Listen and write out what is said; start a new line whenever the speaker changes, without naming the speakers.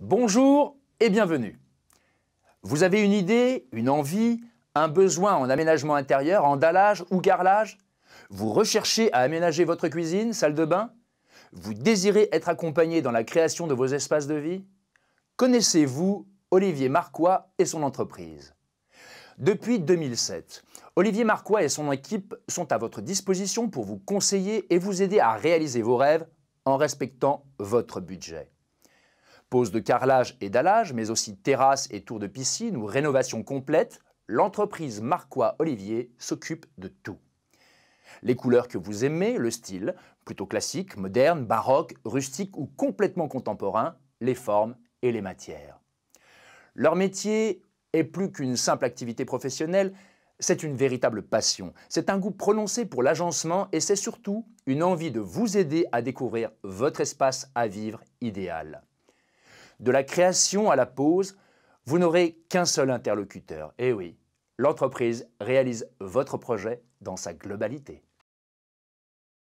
Bonjour et bienvenue. Vous avez une idée, une envie, un besoin en aménagement intérieur, en dallage ou carrelage Vous recherchez à aménager votre cuisine, salle de bain Vous désirez être accompagné dans la création de vos espaces de vie Connaissez-vous Olivier Marquois et son entreprise Depuis 2007, Olivier Marquois et son équipe sont à votre disposition pour vous conseiller et vous aider à réaliser vos rêves en respectant votre budget pose de carrelage et dallage, mais aussi terrasses et tours de piscine ou rénovation complète, l'entreprise Marquois Olivier s'occupe de tout. Les couleurs que vous aimez, le style, plutôt classique, moderne, baroque, rustique ou complètement contemporain, les formes et les matières. Leur métier est plus qu'une simple activité professionnelle, c'est une véritable passion, c'est un goût prononcé pour l'agencement et c'est surtout une envie de vous aider à découvrir votre espace à vivre idéal de la création à la pause, vous n'aurez qu'un seul interlocuteur. Et eh oui, l'entreprise réalise votre projet dans sa globalité.